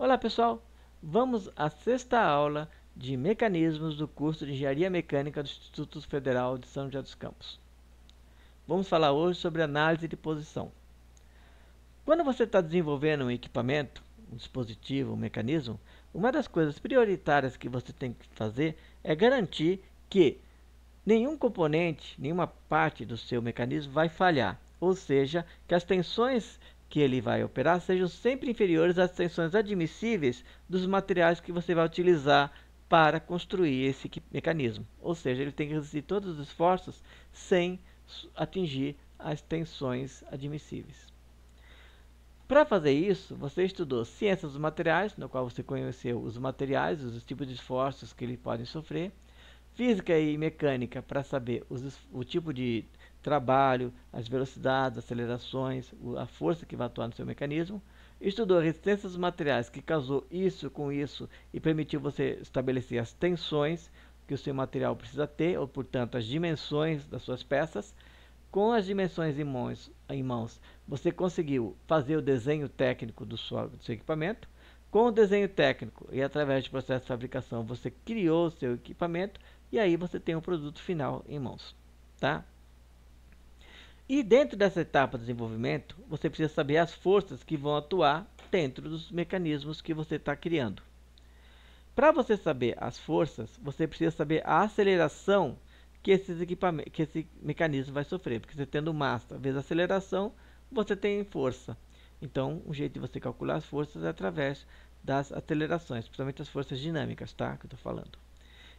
Olá pessoal, vamos à sexta aula de mecanismos do curso de Engenharia Mecânica do Instituto Federal de São José dos Campos. Vamos falar hoje sobre análise de posição. Quando você está desenvolvendo um equipamento, um dispositivo, um mecanismo, uma das coisas prioritárias que você tem que fazer é garantir que nenhum componente, nenhuma parte do seu mecanismo vai falhar, ou seja, que as tensões que ele vai operar sejam sempre inferiores às tensões admissíveis dos materiais que você vai utilizar para construir esse mecanismo. Ou seja, ele tem que resistir todos os esforços sem atingir as tensões admissíveis. Para fazer isso, você estudou ciências dos materiais, no qual você conheceu os materiais, os tipos de esforços que eles podem sofrer, física e mecânica para saber os, o tipo de trabalho, as velocidades, acelerações, a força que vai atuar no seu mecanismo. Estudou a resistência dos materiais que casou isso com isso e permitiu você estabelecer as tensões que o seu material precisa ter, ou portanto as dimensões das suas peças. Com as dimensões em mãos, em mãos você conseguiu fazer o desenho técnico do seu, do seu equipamento. Com o desenho técnico e através de processo de fabricação, você criou o seu equipamento e aí você tem o produto final em mãos, tá? E dentro dessa etapa de desenvolvimento, você precisa saber as forças que vão atuar dentro dos mecanismos que você está criando. Para você saber as forças, você precisa saber a aceleração que, esses que esse mecanismo vai sofrer. Porque você tendo massa vezes aceleração, você tem força. Então, o jeito de você calcular as forças é através das acelerações, principalmente as forças dinâmicas, tá? Que eu estou falando.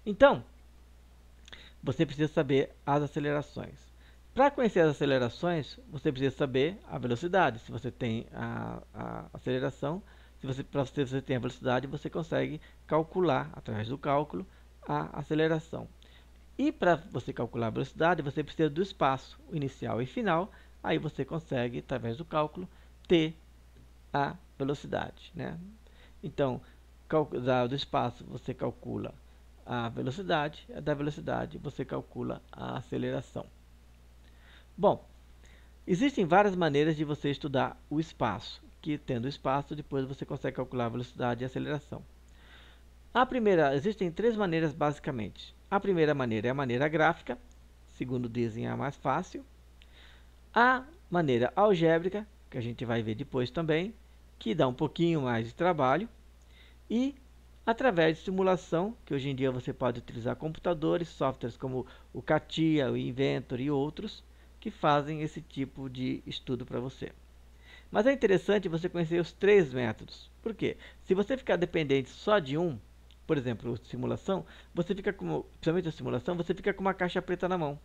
Então, você precisa saber as acelerações. Para conhecer as acelerações, você precisa saber a velocidade. Se você tem a, a aceleração, se você, para você, você tem a velocidade, você consegue calcular, através do cálculo, a aceleração. E para você calcular a velocidade, você precisa do espaço inicial e final. Aí você consegue, através do cálculo, ter a velocidade. Né? Então, do espaço você calcula a velocidade, da velocidade você calcula a aceleração. Bom, existem várias maneiras de você estudar o espaço, que tendo espaço, depois você consegue calcular a velocidade e a aceleração. A primeira, existem três maneiras basicamente. A primeira maneira é a maneira gráfica, segundo dizem é a mais fácil. A maneira algébrica, que a gente vai ver depois também, que dá um pouquinho mais de trabalho. E através de simulação, que hoje em dia você pode utilizar computadores, softwares como o CATIA, o Inventor e outros, que fazem esse tipo de estudo para você. Mas é interessante você conhecer os três métodos. Por quê? Se você ficar dependente só de um, por exemplo, simulação, você fica com, principalmente a simulação, você fica com uma caixa preta na mão.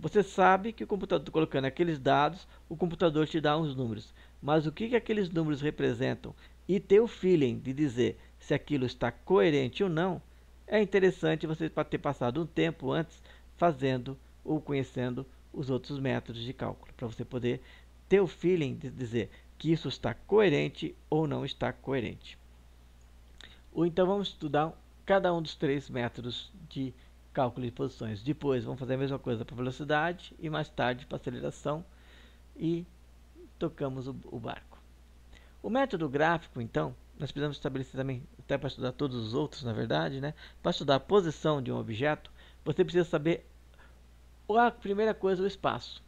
Você sabe que o computador colocando aqueles dados, o computador te dá uns números. Mas o que, que aqueles números representam e ter o feeling de dizer se aquilo está coerente ou não, é interessante você ter passado um tempo antes fazendo ou conhecendo os outros métodos de cálculo, para você poder ter o feeling de dizer que isso está coerente ou não está coerente. Ou então vamos estudar cada um dos três métodos de cálculo de posições. Depois vamos fazer a mesma coisa para velocidade e mais tarde para aceleração e tocamos o, o barco. O método gráfico, então, nós precisamos estabelecer também, até para estudar todos os outros, na verdade, né? Para estudar a posição de um objeto, você precisa saber a primeira coisa, o espaço.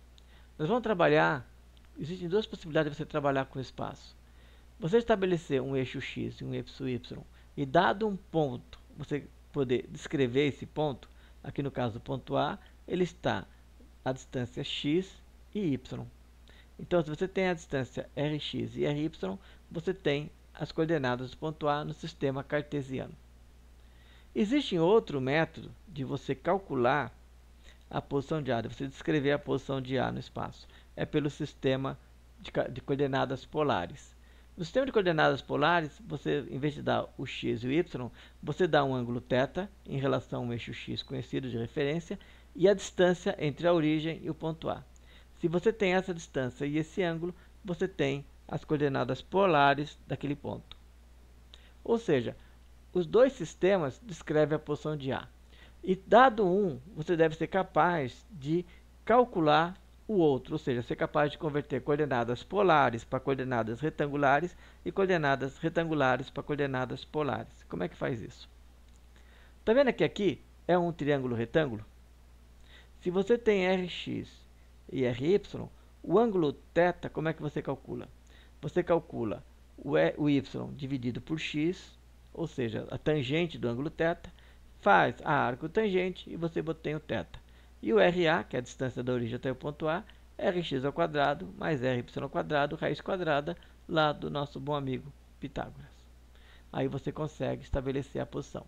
Nós vamos trabalhar, existem duas possibilidades de você trabalhar com o espaço. Você estabelecer um eixo X e um eixo Y e dado um ponto, você poder descrever esse ponto, aqui no caso do ponto A, ele está a distância X e Y. Então, se você tem a distância Rx e Ry, você tem as coordenadas do ponto A no sistema cartesiano. Existe outro método de você calcular a posição de A, de você descrever a posição de A no espaço, é pelo sistema de, de coordenadas polares. No sistema de coordenadas polares, você, em vez de dar o x e o y, você dá um ângulo θ em relação ao eixo x conhecido de referência e a distância entre a origem e o ponto A. Se você tem essa distância e esse ângulo, você tem as coordenadas polares daquele ponto. Ou seja, os dois sistemas descrevem a posição de A. E dado um, você deve ser capaz de calcular o outro, ou seja, ser capaz de converter coordenadas polares para coordenadas retangulares e coordenadas retangulares para coordenadas polares. Como é que faz isso? Está vendo que aqui é um triângulo retângulo? Se você tem Rx e Ry, o ângulo θ, como é que você calcula? Você calcula o, o y dividido por x, ou seja, a tangente do ângulo θ, faz a arco tangente e você obtém o θ. E o RA, que é a distância da origem até o ponto A, é quadrado mais quadrado raiz quadrada, lá do nosso bom amigo Pitágoras. Aí você consegue estabelecer a posição.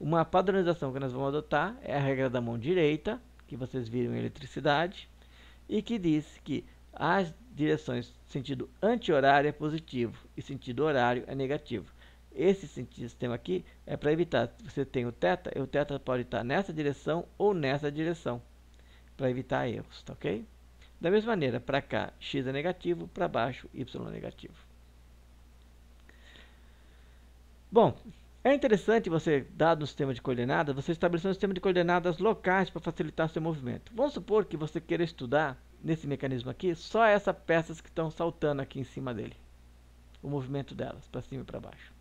Uma padronização que nós vamos adotar é a regra da mão direita, que vocês viram em eletricidade, e que diz que as direções sentido anti-horário é positivo e sentido horário é negativo. Esse sistema aqui é para evitar, você tem o θ, e o θ pode estar nessa direção ou nessa direção, para evitar erros, tá ok? Da mesma maneira, para cá, x é negativo, para baixo, y é negativo. Bom, é interessante você, dado um sistema de coordenadas, você estabelecer um sistema de coordenadas locais para facilitar seu movimento. Vamos supor que você queira estudar, nesse mecanismo aqui, só essas peças que estão saltando aqui em cima dele. O movimento delas, para cima e para baixo.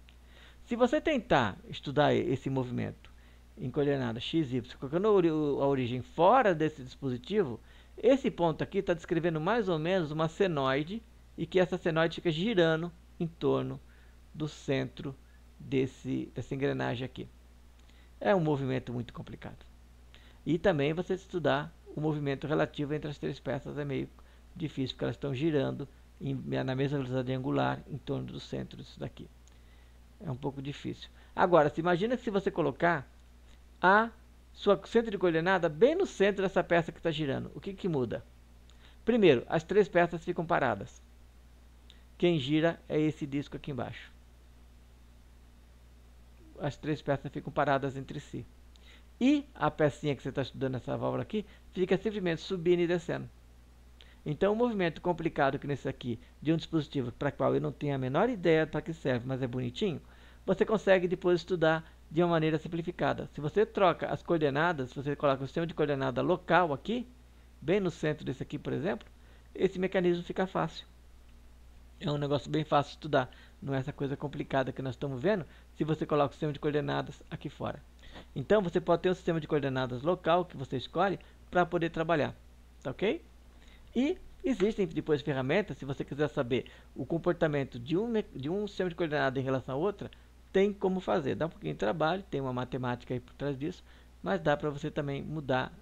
Se você tentar estudar esse movimento em coordenada x, y, colocando a origem fora desse dispositivo, esse ponto aqui está descrevendo mais ou menos uma senoide e que essa senoide fica girando em torno do centro desse, dessa engrenagem aqui. É um movimento muito complicado. E também você estudar o movimento relativo entre as três peças é meio difícil, porque elas estão girando em, na mesma velocidade angular em torno do centro disso daqui. É um pouco difícil. Agora, se imagina que se você colocar a sua centro de coordenada bem no centro dessa peça que está girando, o que, que muda? Primeiro, as três peças ficam paradas. Quem gira é esse disco aqui embaixo. As três peças ficam paradas entre si. E a pecinha que você está estudando, essa válvula aqui, fica simplesmente subindo e descendo. Então, o movimento complicado que nesse aqui, de um dispositivo para qual eu não tenho a menor ideia para que serve, mas é bonitinho, você consegue depois estudar de uma maneira simplificada. Se você troca as coordenadas, se você coloca o sistema de coordenada local aqui, bem no centro desse aqui, por exemplo, esse mecanismo fica fácil. É um negócio bem fácil de estudar, não é essa coisa complicada que nós estamos vendo, se você coloca o sistema de coordenadas aqui fora. Então, você pode ter um sistema de coordenadas local que você escolhe para poder trabalhar, tá ok? E existem depois ferramentas, se você quiser saber o comportamento de um, de um sistema de coordenada em relação a outra, tem como fazer. Dá um pouquinho de trabalho, tem uma matemática aí por trás disso, mas dá para você também mudar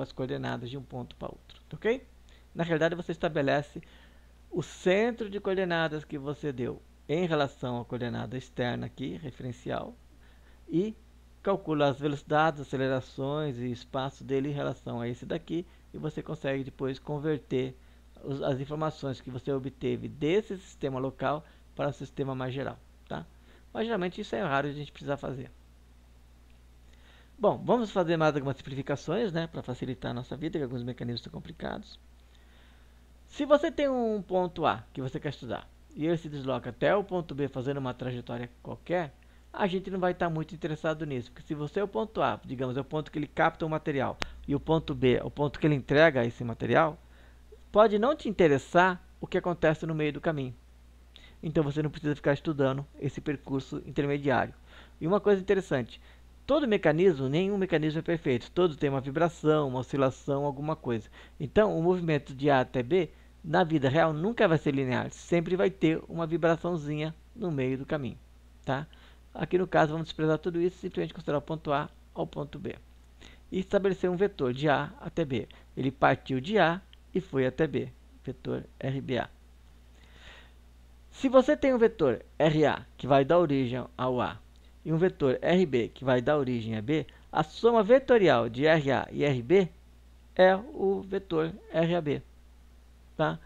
as coordenadas de um ponto para outro, tá ok? Na realidade, você estabelece o centro de coordenadas que você deu em relação à coordenada externa aqui, referencial, e calcula as velocidades, acelerações e espaço dele em relação a esse daqui, e você consegue depois converter os, as informações que você obteve desse sistema local para o sistema mais geral, tá? Mas geralmente isso é raro de a gente precisar fazer. Bom, vamos fazer mais algumas simplificações, né, para facilitar a nossa vida, que alguns mecanismos são complicados. Se você tem um ponto A que você quer estudar e ele se desloca até o ponto B fazendo uma trajetória qualquer, a gente não vai estar tá muito interessado nisso. Porque se você é o ponto A, digamos, é o ponto que ele capta o material, e o ponto B é o ponto que ele entrega esse material, pode não te interessar o que acontece no meio do caminho. Então você não precisa ficar estudando esse percurso intermediário. E uma coisa interessante, todo mecanismo, nenhum mecanismo é perfeito. Todo tem uma vibração, uma oscilação, alguma coisa. Então, o movimento de A até B, na vida real, nunca vai ser linear. Sempre vai ter uma vibraçãozinha no meio do caminho, tá? Aqui no caso, vamos desprezar tudo isso e simplesmente considerar o ponto A ao ponto B. E estabelecer um vetor de A até B. Ele partiu de A e foi até B. Vetor RBA. Se você tem um vetor RA, que vai da origem ao A, e um vetor RB, que vai da origem a B, a soma vetorial de RA e RB é o vetor RAB. Tá?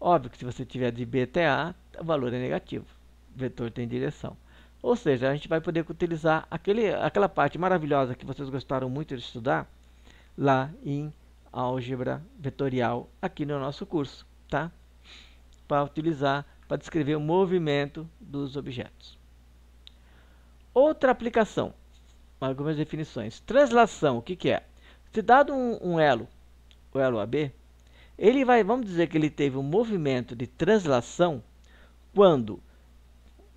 Óbvio que se você tiver de B até A, o valor é negativo. O vetor tem direção. Ou seja, a gente vai poder utilizar aquele, aquela parte maravilhosa que vocês gostaram muito de estudar lá em álgebra vetorial aqui no nosso curso, tá? Para utilizar para descrever o movimento dos objetos. Outra aplicação, algumas definições. Translação, o que, que é? Se dado um, um elo, o elo AB, ele vai, vamos dizer que ele teve um movimento de translação quando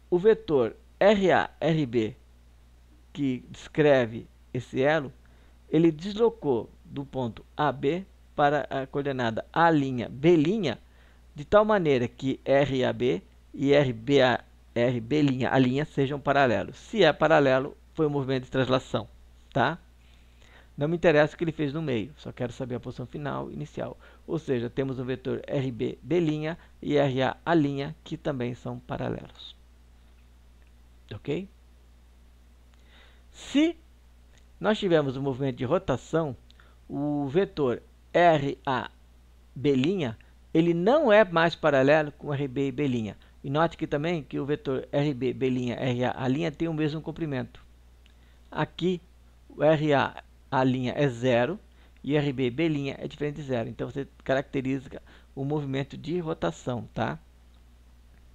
o vetor RARB, que descreve esse elo, ele deslocou do ponto AB para a coordenada A', B', de tal maneira que RAB e RBA, RB', a linha, sejam paralelos. Se é paralelo, foi um movimento de translação, tá? Não me interessa o que ele fez no meio, só quero saber a posição final inicial. Ou seja temos o vetor RB, B' e RA, A', que também são paralelos. Ok? Se nós tivermos um movimento de rotação, o vetor RAB' ele não é mais paralelo com RB e B'. E note que também que o vetor RB, B', RA, a linha tem o mesmo comprimento. Aqui o RA, a linha é zero e RB, B' é diferente de zero. Então você caracteriza o movimento de rotação, tá?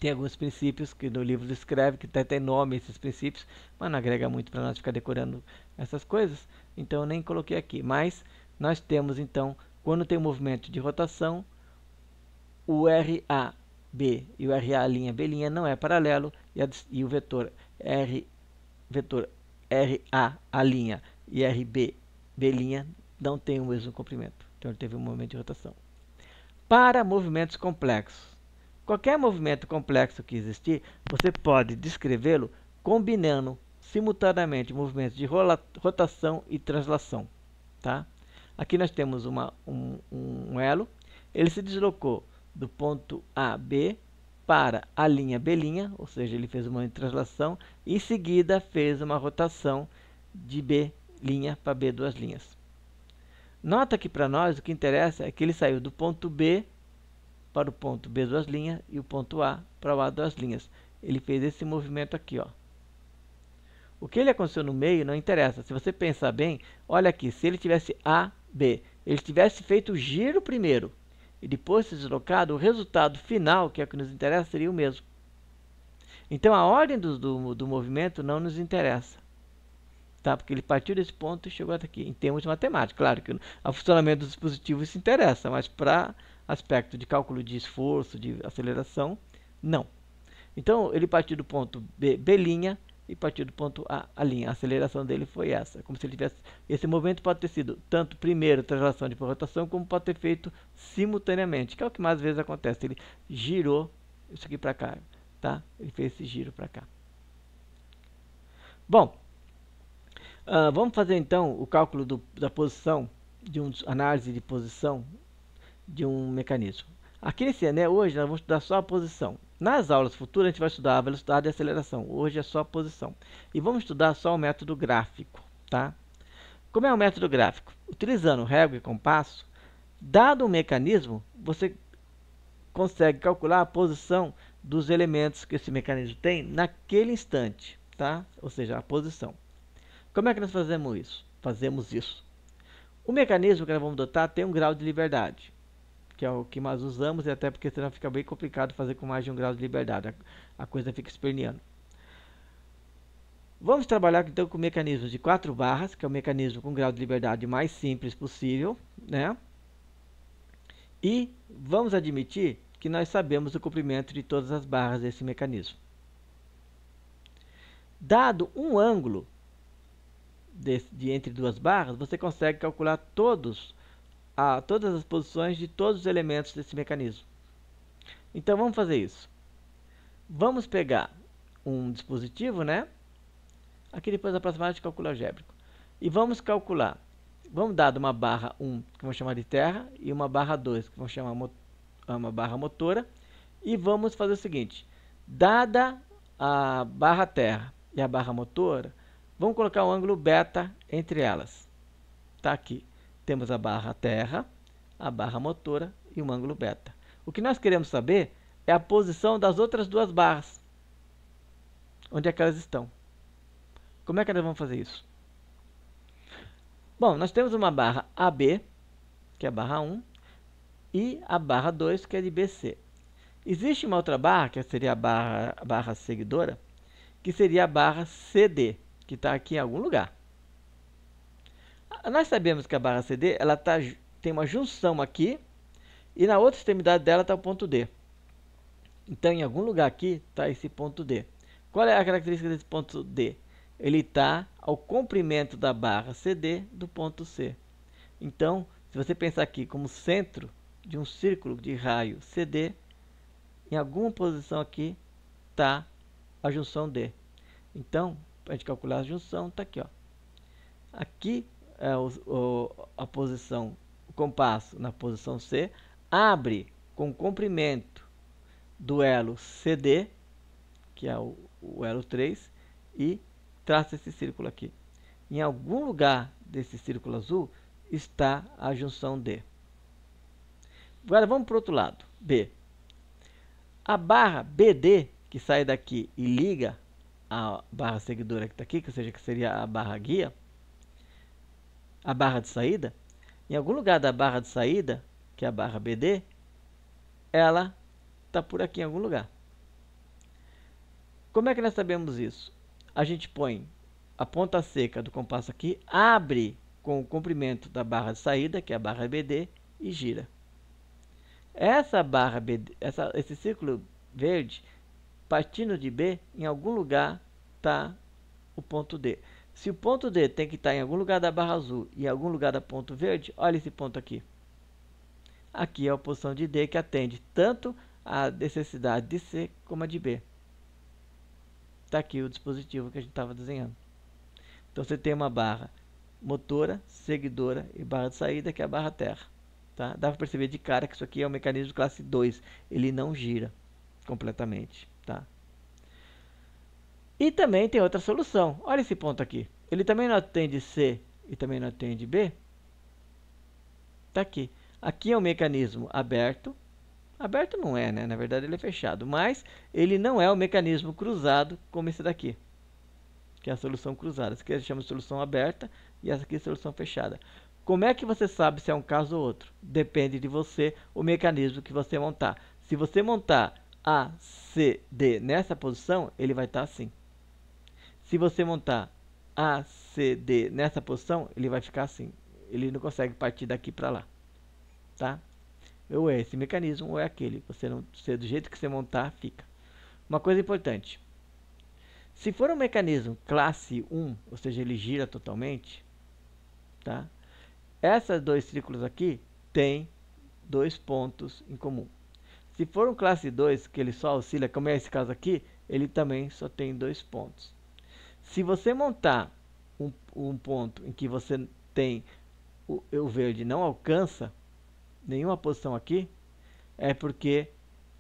tem alguns princípios que no livro escreve, que até tem nome esses princípios, mas não agrega muito para nós ficar decorando essas coisas, então eu nem coloquei aqui. Mas nós temos então, quando tem um movimento de rotação, o RAB e o RA'B' não é paralelo e, a, e o vetor R vetor RA a linha e RB'B' B' não tem o mesmo comprimento. Então ele teve um movimento de rotação. Para movimentos complexos, Qualquer movimento complexo que existir, você pode descrevê-lo combinando simultaneamente movimentos de rotação e translação. Tá? Aqui nós temos uma, um, um elo, ele se deslocou do ponto A, B para a linha B', ou seja, ele fez uma translação e em seguida fez uma rotação de B' para B duas linhas. Nota que para nós o que interessa é que ele saiu do ponto B para o ponto B duas linhas e o ponto A para o A duas linhas. Ele fez esse movimento aqui, ó. O que ele aconteceu no meio não interessa. Se você pensar bem, olha aqui, se ele tivesse A, B, ele tivesse feito o giro primeiro e depois se deslocado, o resultado final, que é o que nos interessa, seria o mesmo. Então a ordem do, do, do movimento não nos interessa tá? Porque ele partiu desse ponto e chegou até aqui, em termos de matemática. Claro que o funcionamento dos dispositivos se interessa, mas para aspecto de cálculo de esforço, de aceleração, não. Então, ele partiu do ponto B, B' e partiu do ponto A, a linha. A aceleração dele foi essa, como se ele tivesse... Esse movimento pode ter sido tanto primeiro translação de rotação, como pode ter feito simultaneamente, que é o que mais vezes acontece. Ele girou isso aqui para cá, tá? Ele fez esse giro para cá. Bom, uh, vamos fazer então o cálculo do, da posição, de um análise de posição de um mecanismo. Aqui nesse ENEM, hoje, nós vamos estudar só a posição. Nas aulas futuras, a gente vai estudar a velocidade e a aceleração. Hoje é só a posição. E vamos estudar só o método gráfico, tá? Como é o método gráfico? Utilizando régua e compasso, dado um mecanismo, você consegue calcular a posição dos elementos que esse mecanismo tem naquele instante, tá? Ou seja, a posição. Como é que nós fazemos isso? Fazemos isso. O mecanismo que nós vamos dotar tem um grau de liberdade que é o que nós usamos, e até porque senão fica bem complicado fazer com mais de um grau de liberdade, a, a coisa fica esperneando. Vamos trabalhar então com mecanismos de quatro barras, que é o mecanismo com grau de liberdade mais simples possível, né? E vamos admitir que nós sabemos o comprimento de todas as barras desse mecanismo. Dado um ângulo de, de entre duas barras, você consegue calcular todos a todas as posições de todos os elementos desse mecanismo. Então vamos fazer isso. Vamos pegar um dispositivo, né? Aqui depois aproximado de cálculo algébrico. E vamos calcular. Vamos dar uma barra 1, que vamos chamar de terra, e uma barra 2, que vamos chamar ah, uma barra motora. E vamos fazer o seguinte. Dada a barra terra e a barra motora, vamos colocar o um ângulo beta entre elas. Está aqui temos a barra terra, a barra motora e um ângulo beta. O que nós queremos saber é a posição das outras duas barras. Onde é que elas estão? Como é que nós vamos fazer isso? Bom, nós temos uma barra AB, que é a barra 1, e a barra 2, que é de BC. Existe uma outra barra, que seria a barra, a barra seguidora, que seria a barra CD, que está aqui em algum lugar. Ah, nós sabemos que a barra CD ela tá, tem uma junção aqui e na outra extremidade dela está o ponto D. Então, em algum lugar aqui está esse ponto D. Qual é a característica desse ponto D? Ele está ao comprimento da barra CD do ponto C. Então, se você pensar aqui como centro de um círculo de raio CD, em alguma posição aqui está a junção D. Então, para a gente calcular a junção, está aqui. Ó. Aqui é, o, o, a posição, o compasso na posição C, abre com o comprimento do elo CD, que é o, o elo 3, e traça esse círculo aqui. Em algum lugar desse círculo azul está a junção D. Agora vamos para o outro lado, B. A barra BD, que sai daqui e liga a barra seguidora que está aqui, que seja, que seria a barra guia, a barra de saída, em algum lugar da barra de saída, que é a barra BD, ela está por aqui em algum lugar. Como é que nós sabemos isso? A gente põe a ponta seca do compasso aqui, abre com o comprimento da barra de saída, que é a barra BD, e gira. Essa barra BD, essa, esse círculo verde, partindo de B, em algum lugar está o ponto D. Se o ponto D tem que estar em algum lugar da barra azul e em algum lugar da ponto verde, olha esse ponto aqui. Aqui é a posição de D que atende tanto a necessidade de C como a de B. Está aqui o dispositivo que a gente estava desenhando. Então você tem uma barra motora, seguidora e barra de saída, que é a barra terra. Tá? Dá para perceber de cara que isso aqui é um mecanismo classe 2, ele não gira completamente. E também tem outra solução. Olha esse ponto aqui. Ele também não atende C e também não atende B. Está aqui. Aqui é um mecanismo aberto. Aberto não é, né? Na verdade ele é fechado. Mas ele não é um mecanismo cruzado como esse daqui. Que é a solução cruzada. Essa aqui chama de solução aberta e essa aqui é solução fechada. Como é que você sabe se é um caso ou outro? Depende de você, o mecanismo que você montar. Se você montar A, C, D nessa posição, ele vai estar assim. Se você montar A, C, D nessa posição, ele vai ficar assim. Ele não consegue partir daqui para lá. Tá? Ou é esse mecanismo ou é aquele. Você não, se é do jeito que você montar, fica. Uma coisa importante. Se for um mecanismo classe 1, ou seja, ele gira totalmente, tá? Essas dois círculos aqui têm dois pontos em comum. Se for um classe 2, que ele só oscila, como é esse caso aqui, ele também só tem dois pontos. Se você montar um, um ponto em que você tem o, o verde não alcança nenhuma posição aqui, é porque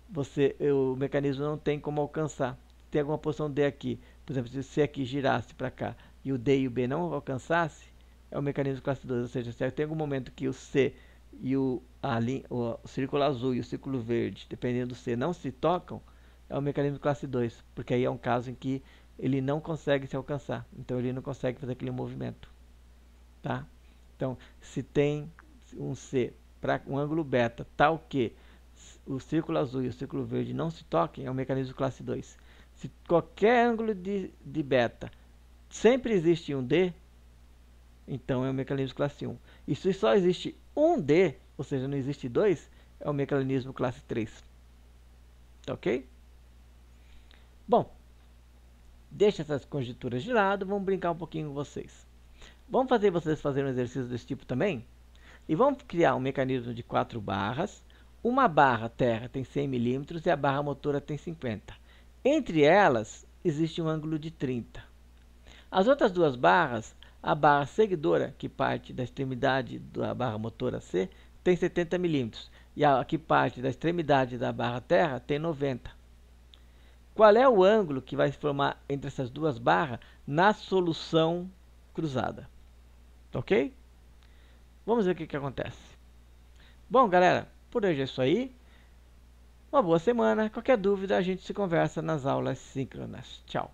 você eh, o mecanismo não tem como alcançar. Tem alguma posição D aqui, por exemplo, se C aqui girasse para cá e o D e o B não alcançasse, é o mecanismo classe 2, ou seja, se tem algum momento que o C e o, a, o, o círculo azul e o círculo verde, dependendo do C, não se tocam, é o mecanismo classe 2, porque aí é um caso em que ele não consegue se alcançar. Então ele não consegue fazer aquele movimento. Tá? Então, se tem um C para um ângulo beta tal que o círculo azul e o círculo verde não se toquem, é o um mecanismo classe 2. Se qualquer ângulo de, de beta sempre existe um D, então é um mecanismo classe 1. E se só existe um D, ou seja, não existe dois, é um mecanismo classe 3. Tá ok? Bom, Deixa essas conjecturas de lado, vamos brincar um pouquinho com vocês. Vamos fazer vocês fazerem um exercício desse tipo também? E vamos criar um mecanismo de quatro barras. Uma barra terra tem 100 milímetros e a barra motora tem 50. Entre elas, existe um ângulo de 30. As outras duas barras, a barra seguidora, que parte da extremidade da barra motora C, tem 70 milímetros. E a que parte da extremidade da barra terra tem 90 qual é o ângulo que vai se formar entre essas duas barras na solução cruzada? Tá ok? Vamos ver o que, que acontece. Bom, galera, por hoje é isso aí. Uma boa semana. Qualquer dúvida, a gente se conversa nas aulas síncronas. Tchau.